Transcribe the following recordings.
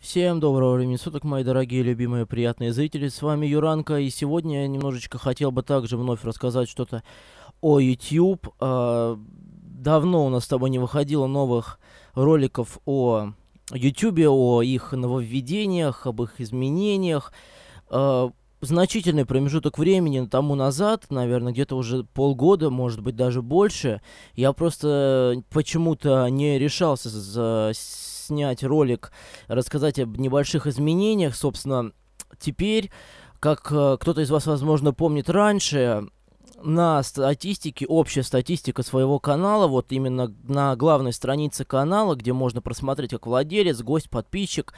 Всем доброго времени суток, мои дорогие, любимые, приятные зрители. С вами Юранка, и сегодня я немножечко хотел бы также вновь рассказать что-то о YouTube. Э, давно у нас с тобой не выходило новых роликов о YouTube, о их нововведениях, об их изменениях. Э, значительный промежуток времени тому назад, наверное, где-то уже полгода, может быть, даже больше, я просто почему-то не решался за снять ролик, рассказать об небольших изменениях. Собственно, теперь, как э, кто-то из вас, возможно, помнит раньше, на статистике, общая статистика своего канала, вот именно на главной странице канала, где можно просмотреть как владелец, гость, подписчик,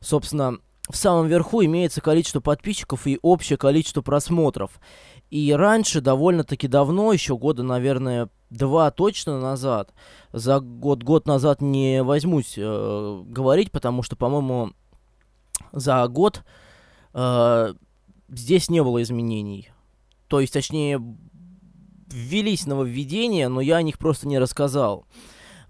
собственно, в самом верху имеется количество подписчиков и общее количество просмотров. И раньше, довольно-таки давно, еще года, наверное, два точно назад, за год, год назад не возьмусь э, говорить, потому что, по-моему, за год э, здесь не было изменений. То есть, точнее, ввелись нововведения, но я о них просто не рассказал.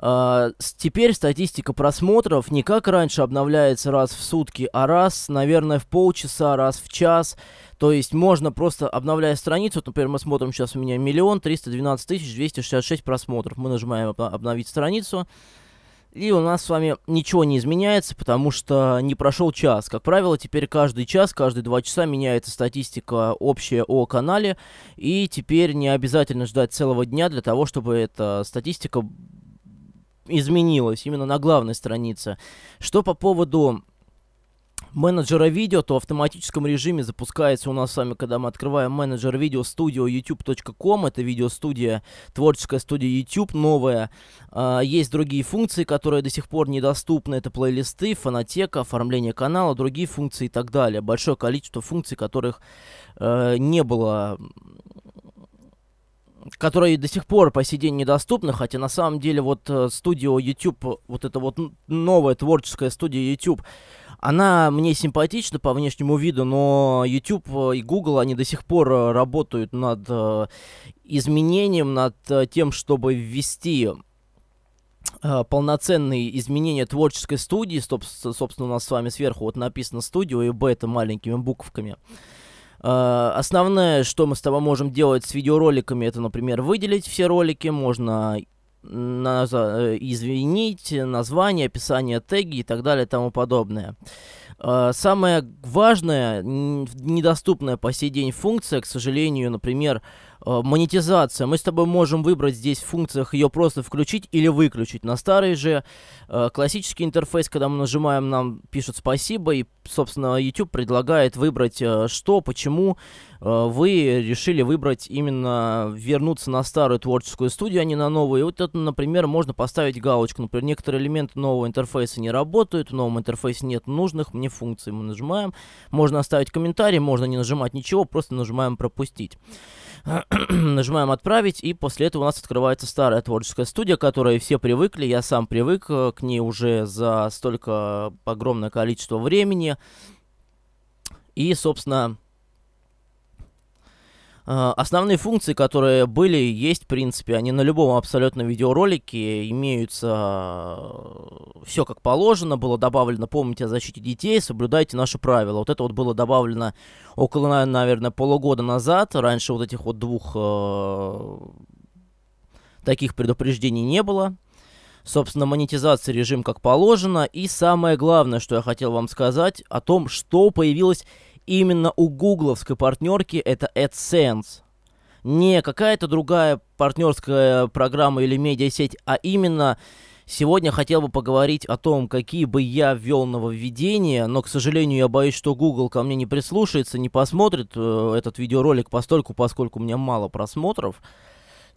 А, теперь статистика просмотров не как раньше обновляется раз в сутки, а раз, наверное, в полчаса, раз в час. То есть можно просто, обновляя страницу, например, мы смотрим сейчас у меня миллион триста двенадцать тысяч двести шестьдесят шесть просмотров. Мы нажимаем обновить страницу. И у нас с вами ничего не изменяется, потому что не прошел час. Как правило, теперь каждый час, каждые два часа меняется статистика общая о канале. И теперь не обязательно ждать целого дня для того, чтобы эта статистика изменилось именно на главной странице. Что по поводу менеджера видео, то в автоматическом режиме запускается у нас с вами, когда мы открываем менеджер видео студио youtube.com, это видеостудия, творческая студия YouTube, новая. А, есть другие функции, которые до сих пор недоступны, это плейлисты, фонотека, оформление канала, другие функции и так далее. Большое количество функций, которых э, не было которые до сих пор по сей день недоступны, хотя на самом деле вот э, студия YouTube, вот эта вот новая творческая студия YouTube, она мне симпатична по внешнему виду, но YouTube э, и Google, они до сих пор э, работают над изменением, над тем, чтобы ввести полноценные изменения творческой студии, собственно, у нас с вами сверху вот написано студию, и Б это маленькими буквками. Э, основное, что мы с тобой можем делать с видеороликами, это, например, выделить все ролики, можно наз... Э, изменить название, описание, теги и так далее и тому подобное. А, самая важная, недоступная по сей день функция, к сожалению, например, а, монетизация. Мы с тобой можем выбрать здесь в функциях ее просто включить или выключить. На старый же а, классический интерфейс, когда мы нажимаем, нам пишут спасибо, и, собственно, YouTube предлагает выбрать, что, почему вы решили выбрать именно вернуться на старую творческую студию, а не на новую. И вот это, например, можно поставить галочку. Например, некоторые элементы нового интерфейса не работают, в новом интерфейсе нет нужных, мне уровне функции мы нажимаем. Можно оставить комментарий, можно не нажимать ничего, просто нажимаем «Пропустить». нажимаем «Отправить», и после этого у нас открывается старая творческая студия, к которой все привыкли, я сам привык э, к ней уже за столько огромное количество времени. И, собственно, а, основные функции, которые были, есть, в принципе, они на любом абсолютно видеоролике имеются а, все как положено. Было добавлено «Помните о защите детей, соблюдайте наши правила». Вот это вот было добавлено около, наверное, полугода назад. Раньше вот этих вот двух а, таких предупреждений не было. Собственно, монетизация режим как положено. И самое главное, что я хотел вам сказать о том, что появилось именно у гугловской партнерки это AdSense. Не какая-то другая партнерская программа или медиасеть, а именно Сегодня хотел бы поговорить о том, какие бы я ввел нововведения, но, к сожалению, я боюсь, что Google ко мне не прислушается, не посмотрит э, этот видеоролик постольку, поскольку у меня мало просмотров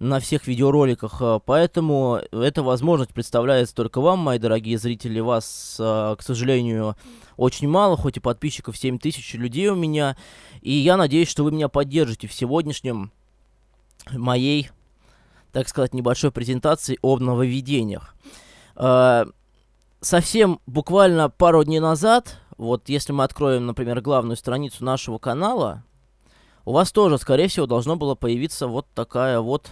на всех видеороликах, э, поэтому эта возможность представляется только вам, мои дорогие зрители, вас, э, к сожалению, очень мало, хоть и подписчиков 7000 людей у меня, и я надеюсь, что вы меня поддержите в сегодняшнем моей, так сказать, небольшой презентации об нововведениях. Э, совсем буквально пару дней назад, вот если мы откроем, например, главную страницу нашего канала, у вас тоже, скорее всего, должно было появиться вот такая вот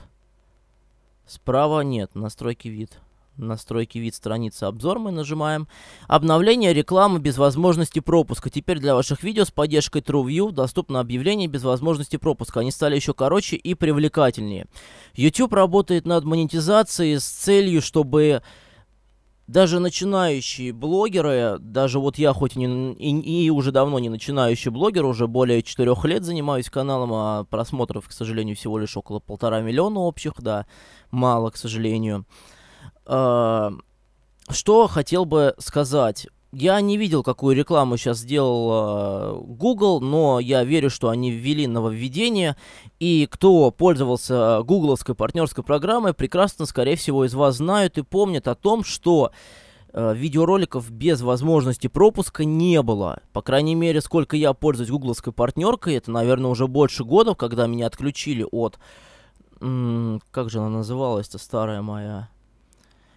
Справа нет, настройки вид. Настройки вид страницы обзор мы нажимаем. Обновление рекламы без возможности пропуска. Теперь для ваших видео с поддержкой TrueView доступно объявление без возможности пропуска. Они стали еще короче и привлекательнее. YouTube работает над монетизацией с целью, чтобы даже начинающие блогеры, даже вот я хоть и, не, и, и уже давно не начинающий блогер, уже более четырех лет занимаюсь каналом, а просмотров, к сожалению, всего лишь около полтора миллиона общих, да, мало, к сожалению. А, что хотел бы сказать? Я не видел, какую рекламу сейчас сделал а, Google, но я верю, что они ввели нововведение, и кто пользовался а, гугловской партнерской программой, прекрасно, скорее всего, из вас знают и помнят о том, что а, видеороликов без возможности пропуска не было. По крайней мере, сколько я пользуюсь гугловской партнеркой, это, наверное, уже больше года, когда меня отключили от... как же она называлась-то, старая моя...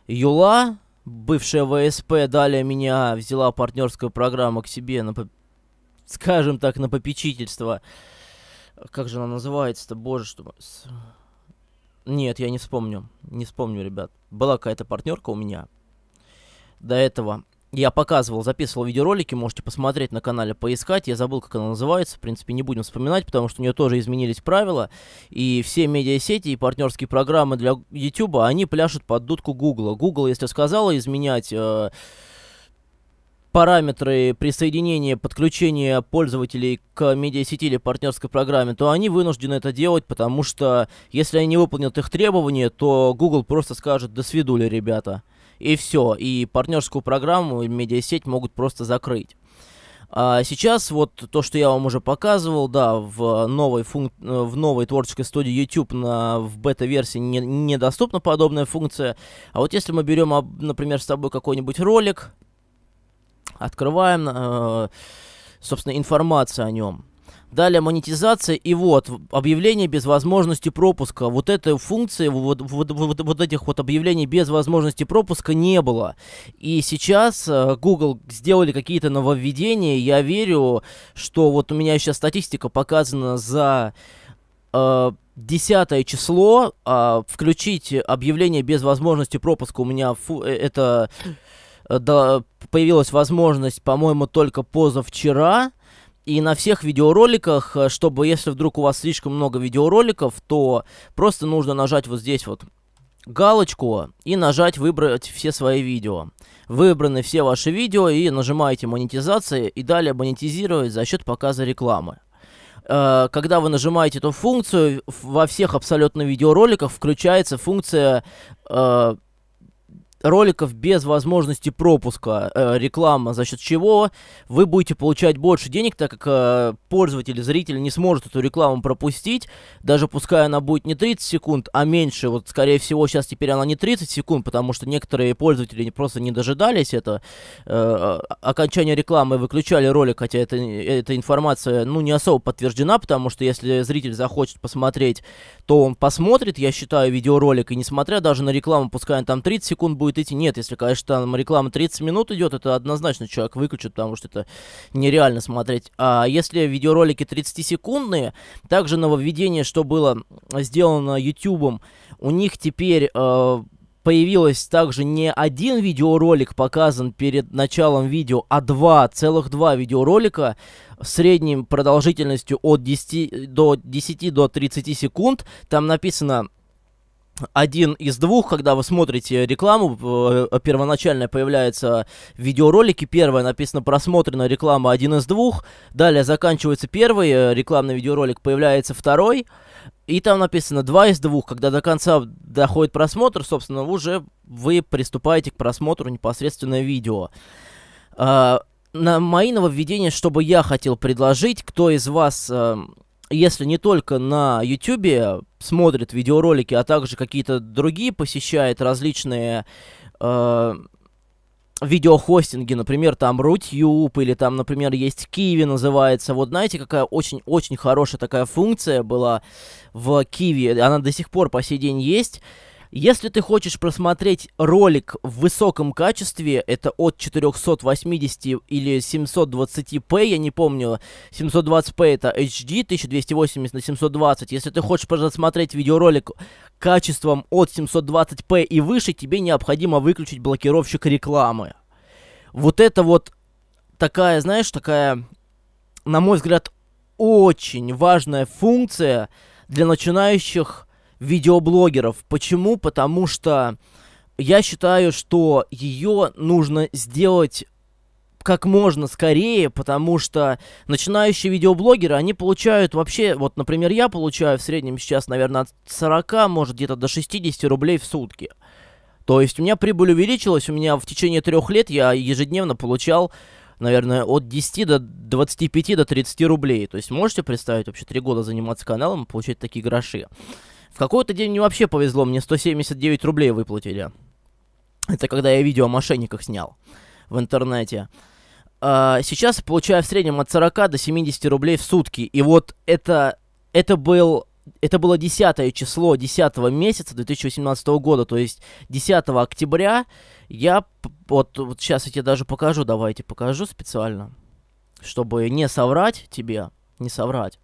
Юла, бывшая ВСП далее меня взяла партнерскую программу к себе, на, скажем так, на попечительство. Как же она называется-то, боже, что... Нет, я не вспомню, не вспомню, ребят. Была какая-то партнерка у меня до этого. Я показывал, записывал видеоролики, можете посмотреть на канале, поискать. Я забыл, как она называется, в принципе, не будем вспоминать, потому что у нее тоже изменились правила. И все медиасети и партнерские программы для YouTube, они пляшут под дудку Google. Google, если сказала изменять... Э, параметры присоединения, подключения пользователей к медиасети или партнерской программе, то они вынуждены это делать, потому что если они не выполнят их требования, то Google просто скажет «до свидули, ребята» и все. И партнерскую программу, медиасеть могут просто закрыть. А сейчас вот то, что я вам уже показывал, да, в новой, функ... в новой творческой студии YouTube на... в бета-версии не... недоступна подобная функция. А вот если мы берем, например, с собой какой-нибудь ролик, открываем, э... собственно, информацию о нем – Далее монетизация и вот объявление без возможности пропуска. Вот этой функции, вот, вот, вот, вот этих вот объявлений без возможности пропуска не было. И сейчас э, Google сделали какие-то нововведения. Я верю, что вот у меня сейчас статистика показана за... Э, 10 число, а, включить объявление без возможности пропуска у меня фу, э, это э, да, появилась возможность, по-моему, только позавчера. И на всех видеороликах, э, чтобы если вдруг у вас слишком много видеороликов, то просто нужно нажать вот здесь вот галочку и нажать «Выбрать все свои видео». Выбраны все ваши видео и нажимаете «Монетизация» и далее монетизировать за счет показа рекламы. Э, когда вы нажимаете эту функцию, во всех абсолютно видеороликах включается функция э, роликов без возможности пропуска э, реклама, за счет чего вы будете получать больше денег, так как э, пользователь, зритель не сможет эту рекламу пропустить, даже пускай она будет не 30 секунд, а меньше, вот скорее всего сейчас теперь она не 30 секунд, потому что некоторые пользователи просто не дожидались это э, окончания рекламы, выключали ролик, хотя это, эта информация ну не особо подтверждена, потому что если зритель захочет посмотреть, то он посмотрит, я считаю, видеоролик, и несмотря даже на рекламу, пускай она там 30 секунд будет, будет идти. Нет, если, конечно, там реклама 30 минут идет, это однозначно человек выключит, потому что это нереально смотреть. А если видеоролики 30-секундные, также нововведение, что было сделано YouTube, у них теперь... Э, появилось также не один видеоролик показан перед началом видео, а два, целых два видеоролика в среднем продолжительностью от 10 до 10 до 30 секунд. Там написано один из двух, когда вы смотрите рекламу, э, э, первоначально появляются видеоролики, первое написано просмотрена реклама один из двух, далее заканчивается первый э, рекламный видеоролик, появляется второй, и там написано два из двух, когда до конца доходит просмотр, собственно, уже вы приступаете к просмотру непосредственно видео а, на мои нововведения, что бы я хотел предложить, кто из вас эм, если не только на YouTube смотрит видеоролики, а также какие-то другие посещает различные э, видеохостинги, например, там Rutube или там, например, есть Киви называется. Вот знаете, какая очень-очень хорошая такая функция была в Киви, она до сих пор по сей день есть если ты хочешь просмотреть ролик в высоком качестве, это от 480 или 720p, я не помню, 720p это HD, 1280 на 720. Если ты хочешь просмотреть видеоролик качеством от 720p и выше, тебе необходимо выключить блокировщик рекламы. Вот это вот такая, знаешь, такая, на мой взгляд, очень важная функция для начинающих видеоблогеров. Почему? Потому что я считаю, что ее нужно сделать как можно скорее, потому что начинающие видеоблогеры, они получают вообще, вот, например, я получаю в среднем сейчас, наверное, от 40, может, где-то до 60 рублей в сутки. То есть у меня прибыль увеличилась, у меня в течение трех лет я ежедневно получал, наверное, от 10 до 25 до 30 рублей. То есть можете представить, вообще три года заниматься каналом и получать такие гроши. В какой-то день мне вообще повезло, мне 179 рублей выплатили. Это когда я видео о мошенниках снял в интернете. А, сейчас получаю в среднем от 40 до 70 рублей в сутки. И вот это, это был это было 10 число 10 месяца 2018 года, то есть 10 октября я, вот, вот сейчас я тебе даже покажу, давайте покажу специально, чтобы не соврать тебе, не соврать.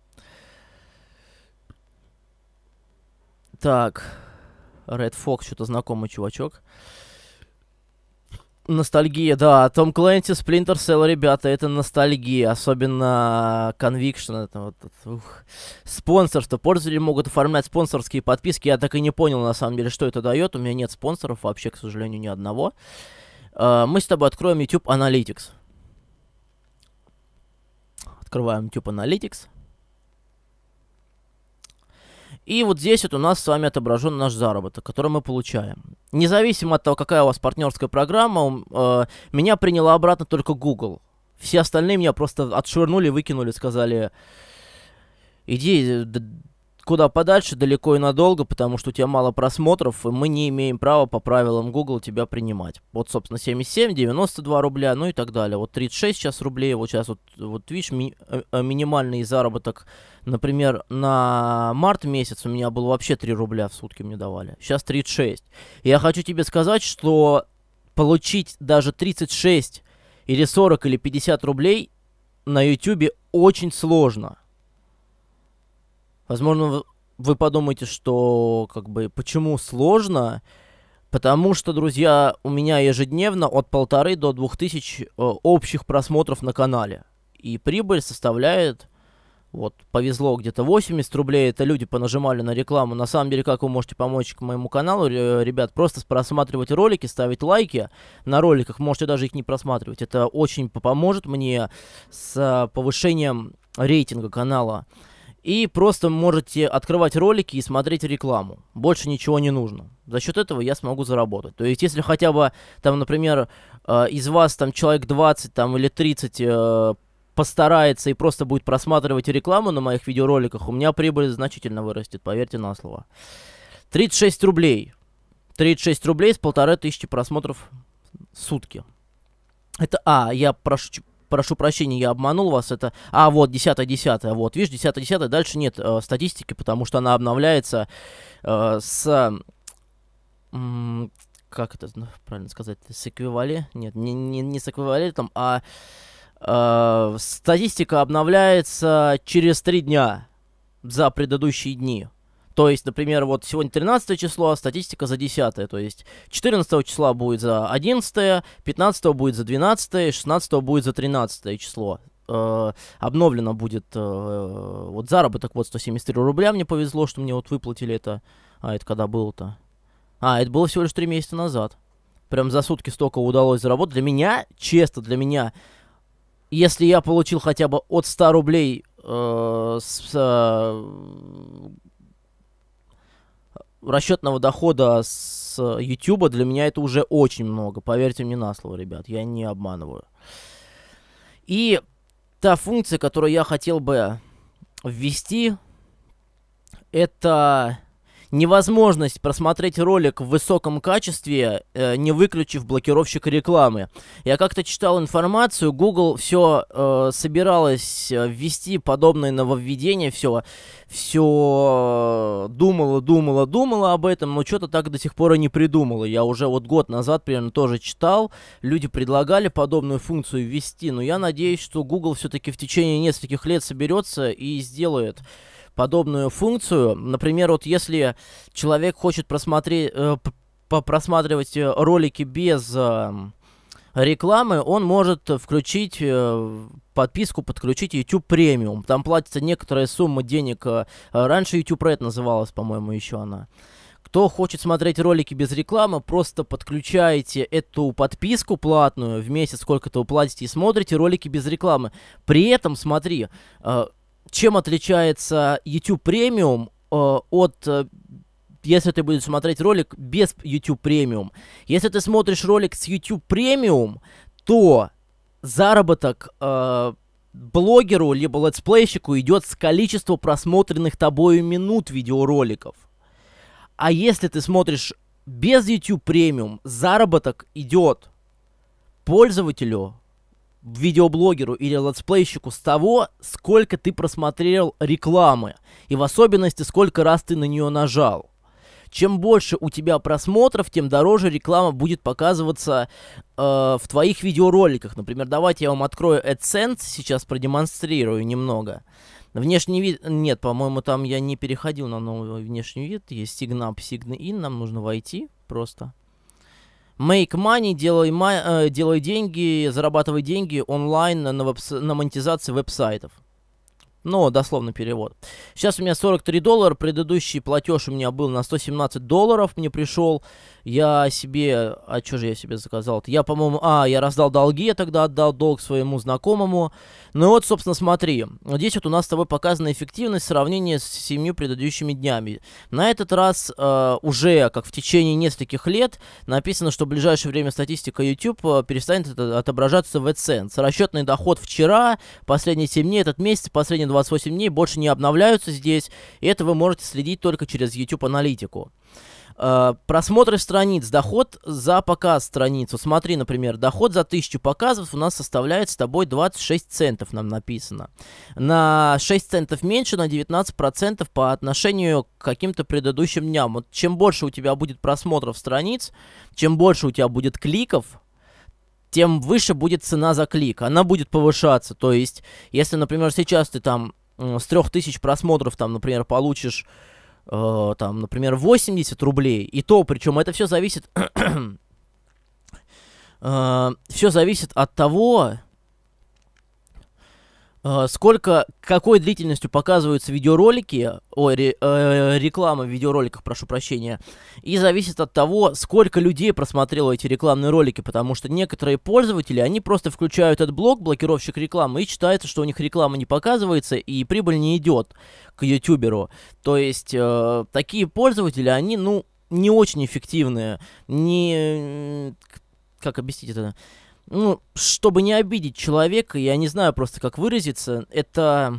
Так, Red Fox, что-то знакомый чувачок. Ностальгия, да. Том Клэнси, Splinter Cell, ребята, это ностальгия. Особенно Conviction. Это вот, ух. Спонсорство. Пользователи могут оформлять спонсорские подписки. Я так и не понял, на самом деле, что это дает. У меня нет спонсоров вообще, к сожалению, ни одного. А, мы с тобой откроем YouTube Analytics. Открываем YouTube Analytics. И вот здесь вот у нас с вами отображен наш заработок, который мы получаем. Независимо от того, какая у вас партнерская программа, э, меня приняла обратно только Google. Все остальные меня просто отшвырнули, выкинули, сказали, иди, э, куда подальше, далеко и надолго, потому что у тебя мало просмотров, и мы не имеем права по правилам Google тебя принимать. Вот, собственно, 77, 92 рубля, ну и так далее. Вот 36 сейчас рублей, вот сейчас вот, вот видишь, ми э, э, минимальный заработок, например, на март месяц у меня был вообще 3 рубля в сутки мне давали. Сейчас 36. Я хочу тебе сказать, что получить даже 36 или 40 или 50 рублей на YouTube очень сложно. Возможно, вы подумаете, что как бы почему сложно? Потому что, друзья, у меня ежедневно от полторы до двух тысяч э, общих просмотров на канале. И прибыль составляет, вот, повезло где-то 80 рублей. Это люди понажимали на рекламу. На самом деле, как вы можете помочь к моему каналу, ребят, просто просматривать ролики, ставить лайки на роликах. Можете даже их не просматривать. Это очень поможет мне с э, повышением рейтинга канала. И просто можете открывать ролики и смотреть рекламу. Больше ничего не нужно. За счет этого я смогу заработать. То есть, если хотя бы, там, например, э, из вас там человек 20 там, или 30 э, постарается и просто будет просматривать рекламу на моих видеороликах, у меня прибыль значительно вырастет, поверьте на слово. 36 рублей. 36 рублей с полторы тысячи просмотров сутки. Это, а, я прошу, прошу прощения, я обманул вас, это... А, вот, 10-10, вот, видишь, 10-10, дальше нет э, статистики, потому что она обновляется э, с... Э, как это ну, правильно сказать? С эквивале... Нет, не, не, не с эквивалентом, а... Э, статистика обновляется через три дня за предыдущие дни. То есть, например, вот сегодня 13 число, а статистика за 10. То есть 14 числа будет за 11, 15 будет за 12, 16 будет за 13 число. Э, обновлено будет э, вот заработок вот 173 рубля. Мне повезло, что мне вот выплатили это. А это когда было-то? А, это было всего лишь 3 месяца назад. Прям за сутки столько удалось заработать. Для меня, честно, для меня, если я получил хотя бы от 100 рублей э, с, э, расчетного дохода с YouTube для меня это уже очень много. Поверьте мне на слово, ребят, я не обманываю. И та функция, которую я хотел бы ввести, это невозможность просмотреть ролик в высоком качестве, э, не выключив блокировщик рекламы. Я как-то читал информацию, Google все э, собиралось э, ввести подобное нововведение, все, все э, думала, думала, думала об этом, но что-то так до сих пор и не придумала. Я уже вот год назад примерно тоже читал, люди предлагали подобную функцию ввести, но я надеюсь, что Google все-таки в течение нескольких лет соберется и сделает подобную функцию. Например, вот если человек хочет просмотреть, э, просматривать э, ролики без эм, рекламы, он может включить э, подписку, подключить YouTube Premium. Там платится некоторая сумма денег. Э, раньше YouTube Red называлась, по-моему, еще она. Кто хочет смотреть ролики без рекламы, просто подключаете эту подписку платную в месяц, сколько-то вы платите, и смотрите ролики без рекламы. При этом, смотри, чем отличается YouTube Premium э, от э, если ты будешь смотреть ролик без YouTube Premium. Если ты смотришь ролик с YouTube Premium, то заработок э, блогеру либо летсплейщику идет с количества просмотренных тобою минут видеороликов. А если ты смотришь без YouTube Premium, заработок идет пользователю видеоблогеру или летсплейщику с того, сколько ты просмотрел рекламы, и в особенности, сколько раз ты на нее нажал. Чем больше у тебя просмотров, тем дороже реклама будет показываться э, в твоих видеороликах. Например, давайте я вам открою AdSense, сейчас продемонстрирую немного. Внешний вид... Нет, по-моему, там я не переходил на новый внешний вид. Есть сигнал, сигнал. И нам нужно войти просто. Make money, делай, ма- э, делай деньги, зарабатывай деньги онлайн на, на, веб- на монетизации веб-сайтов. Ну, дословно перевод. Сейчас у меня 43 доллара, предыдущий платеж у меня был на 117 долларов, мне пришел. Я себе... А что же я себе заказал? -то? Я, по-моему... А, я раздал долги, я тогда отдал долг своему знакомому. Ну вот, собственно, смотри. Здесь вот у нас с тобой показана эффективность в с семью предыдущими днями. На этот раз э, уже, как в течение нескольких лет, написано, что в ближайшее время статистика YouTube э, перестанет отображаться в AdSense. Расчетный доход вчера, последние 7 дней, этот месяц, последние 2 28 дней больше не обновляются здесь, и это вы можете следить только через YouTube аналитику. Э, просмотры страниц, доход за показ страниц. Вот смотри, например, доход за тысячу показов у нас составляет с тобой 26 центов, нам написано. На 6 центов меньше, на 19% по отношению к каким-то предыдущим дням. Вот чем больше у тебя будет просмотров страниц, чем больше у тебя будет кликов, тем выше будет цена за клик. Она будет повышаться. То есть, если, например, сейчас ты там с 3000 просмотров, там, например, получишь, э, там, например, 80 рублей, и то, причем это все зависит... э, все зависит от того, Э, сколько, какой длительностью показываются видеоролики, о, ре, э, реклама в видеороликах, прошу прощения, и зависит от того, сколько людей просмотрело эти рекламные ролики, потому что некоторые пользователи, они просто включают этот блок, блокировщик рекламы, и считается, что у них реклама не показывается, и прибыль не идет к ютуберу. То есть, э, такие пользователи, они, ну, не очень эффективные, не... Как объяснить это? ну, чтобы не обидеть человека, я не знаю просто, как выразиться, это...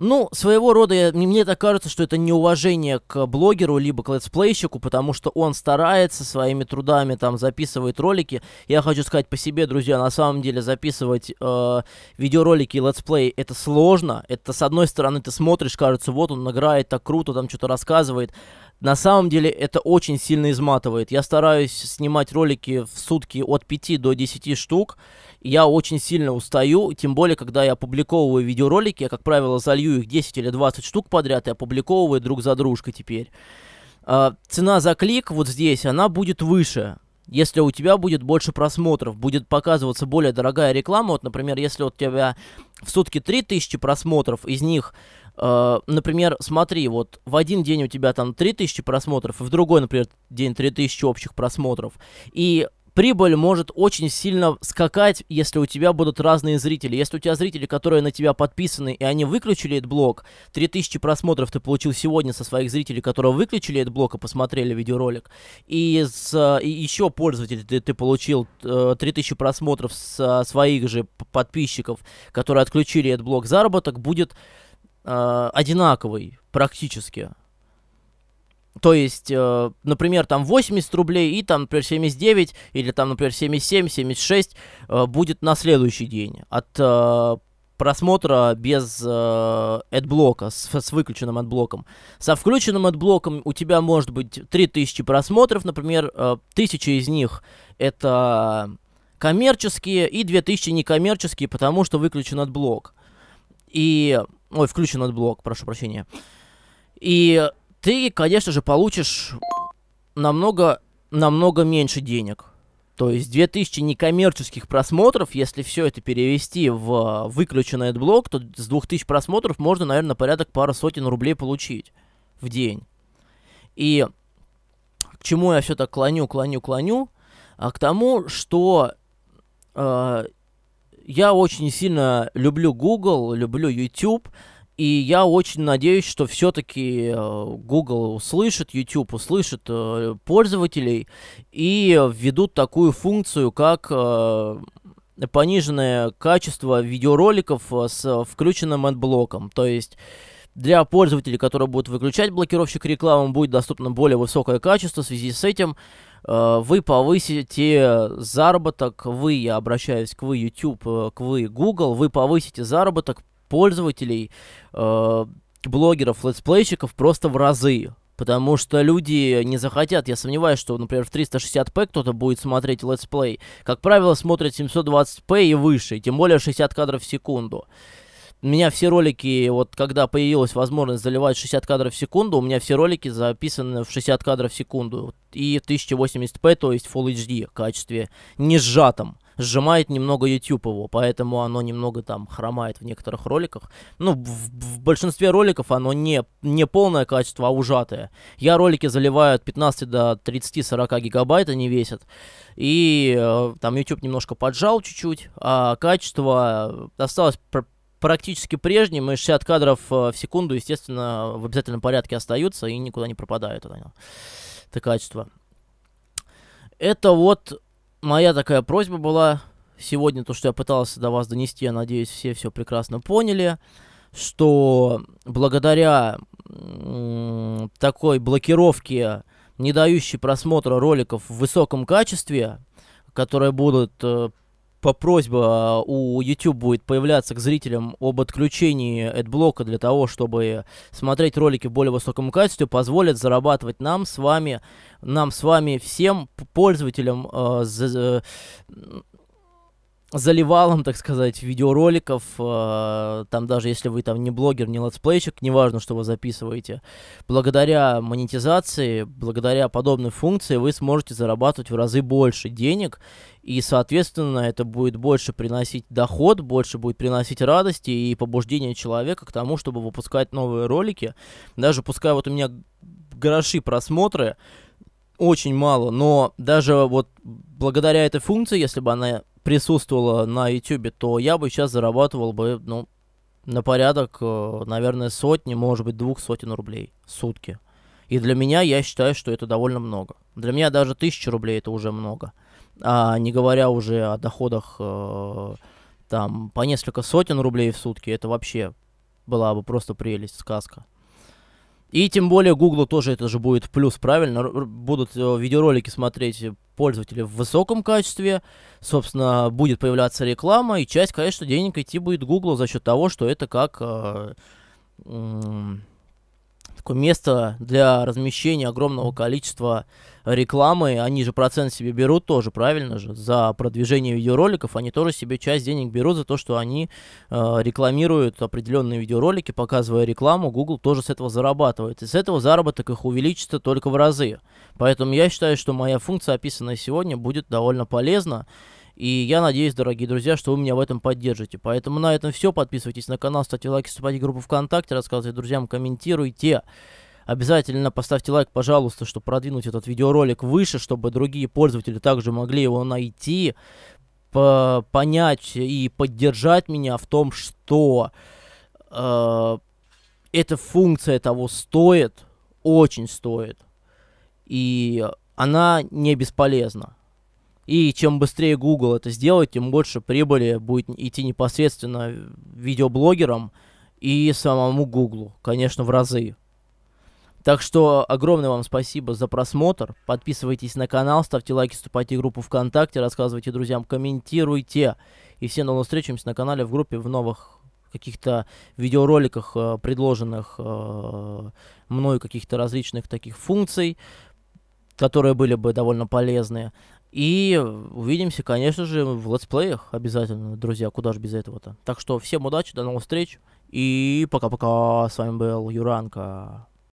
Ну, своего рода, я, мне так кажется, что это неуважение к блогеру, либо к летсплейщику, потому что он старается своими трудами, там, записывает ролики. Я хочу сказать по себе, друзья, на самом деле записывать э, видеоролики и летсплей это сложно. Это, с одной стороны, ты смотришь, кажется, вот он играет так круто, там что-то рассказывает. На самом деле это очень сильно изматывает. Я стараюсь снимать ролики в сутки от 5 до 10 штук. Я очень сильно устаю, тем более, когда я опубликовываю видеоролики, я, как правило, залью их 10 или 20 штук подряд и опубликовываю друг за дружкой теперь. А, цена за клик вот здесь, она будет выше если у тебя будет больше просмотров, будет показываться более дорогая реклама, вот, например, если у тебя в сутки 3000 просмотров, из них, э, например, смотри, вот в один день у тебя там 3000 просмотров, и в другой, например, день 3000 общих просмотров, и прибыль может очень сильно скакать, если у тебя будут разные зрители. Если у тебя зрители, которые на тебя подписаны, и они выключили этот блог, 3000 просмотров ты получил сегодня со своих зрителей, которые выключили этот блог и посмотрели видеоролик, и, с, и еще пользователь ты, ты получил 3000 э, просмотров со своих же подписчиков, которые отключили этот блог, заработок будет э, одинаковый практически. То есть, э, например, там 80 рублей и там, например, 79 или там, например, 77, 76 э, будет на следующий день от э, просмотра без э, адблока, с, с выключенным блоком Со включенным блоком у тебя может быть 3000 просмотров, например, э, 1000 из них это коммерческие и 2000 некоммерческие, потому что выключен блок И... Ой, включен блок прошу прощения. И ты, конечно же, получишь намного, намного меньше денег. То есть 2000 некоммерческих просмотров, если все это перевести в а, выключенный блок, то с 2000 просмотров можно, наверное, порядок пару сотен рублей получить в день. И к чему я все так клоню, клоню, клоню? А к тому, что э, я очень сильно люблю Google, люблю YouTube, и я очень надеюсь, что все-таки э, Google услышит, YouTube услышит э, пользователей и введут такую функцию, как э, пониженное качество видеороликов с включенным отблоком. То есть для пользователей, которые будут выключать блокировщик рекламы, будет доступно более высокое качество. В связи с этим вы повысите заработок, вы, я обращаюсь к вы YouTube, к вы Google, вы повысите заработок пользователей, э, блогеров, летсплейщиков просто в разы. Потому что люди не захотят. Я сомневаюсь, что, например, в 360p кто-то будет смотреть летсплей. Как правило, смотрят 720p и выше, тем более 60 кадров в секунду. У меня все ролики, вот когда появилась возможность заливать 60 кадров в секунду, у меня все ролики записаны в 60 кадров в секунду и 1080p, то есть Full HD в качестве не сжатом сжимает немного YouTube его, поэтому оно немного там хромает в некоторых роликах. Ну, в, в большинстве роликов оно не, не полное качество, а ужатое. Я ролики заливаю от 15 до 30-40 гигабайт, они весят. И э, там YouTube немножко поджал чуть-чуть, а качество осталось пр практически прежним, и 60 кадров э, в секунду, естественно, в обязательном порядке остаются и никуда не пропадают это, это качество. Это вот моя такая просьба была сегодня, то, что я пытался до вас донести, я надеюсь, все все прекрасно поняли, что благодаря такой блокировке, не дающей просмотра роликов в высоком качестве, которые будут э, по просьбе а, у YouTube будет появляться к зрителям об отключении AdBlock для того, чтобы смотреть ролики в более высоком качестве, позволит зарабатывать нам с вами, нам с вами всем пользователям э, а, за, заливалом, так сказать, видеороликов. Э, там даже если вы там не блогер, не летсплейщик, неважно, что вы записываете, благодаря монетизации, благодаря подобной функции вы сможете зарабатывать в разы больше денег, и, соответственно, это будет больше приносить доход, больше будет приносить радости и побуждение человека к тому, чтобы выпускать новые ролики. Даже пускай вот у меня гроши просмотры, очень мало, но даже вот благодаря этой функции, если бы она присутствовала на YouTube, то я бы сейчас зарабатывал бы, ну, на порядок, э, наверное, сотни, может быть, двух сотен рублей в сутки. И для меня я считаю, что это довольно много. Для меня даже тысяча рублей это уже много. А не говоря уже о доходах э, там по несколько сотен рублей в сутки, это вообще была бы просто прелесть, сказка. И тем более Google тоже это же будет плюс, правильно? Будут э, видеоролики смотреть пользователи в высоком качестве, собственно, будет появляться реклама, и часть, конечно, денег идти будет Google за счет того, что это как... Э, э, такое место для размещения огромного количества рекламы. Они же процент себе берут тоже, правильно же, за продвижение видеороликов. Они тоже себе часть денег берут за то, что они э, рекламируют определенные видеоролики, показывая рекламу. Google тоже с этого зарабатывает. И с этого заработок их увеличится только в разы. Поэтому я считаю, что моя функция, описанная сегодня, будет довольно полезна. И я надеюсь, дорогие друзья, что вы меня в этом поддержите. Поэтому на этом все. Подписывайтесь на канал, ставьте лайки, вступайте в группу ВКонтакте, рассказывайте друзьям, комментируйте. Обязательно поставьте лайк, пожалуйста, чтобы продвинуть этот видеоролик выше, чтобы другие пользователи также могли его найти, по понять и поддержать меня в том, что э, эта функция того стоит, очень стоит, и она не бесполезна. И чем быстрее Google это сделает, тем больше прибыли будет идти непосредственно видеоблогерам и самому Google, конечно, в разы. Так что огромное вам спасибо за просмотр. Подписывайтесь на канал, ставьте лайки, вступайте в группу ВКонтакте, рассказывайте друзьям, комментируйте. И всем новым встречаемся на канале в группе в новых каких-то видеороликах, э, предложенных э, мною каких-то различных таких функций, которые были бы довольно полезны. И увидимся, конечно же, в летсплеях обязательно, друзья, куда же без этого-то. Так что всем удачи, до новых встреч, и пока-пока, с вами был Юранка.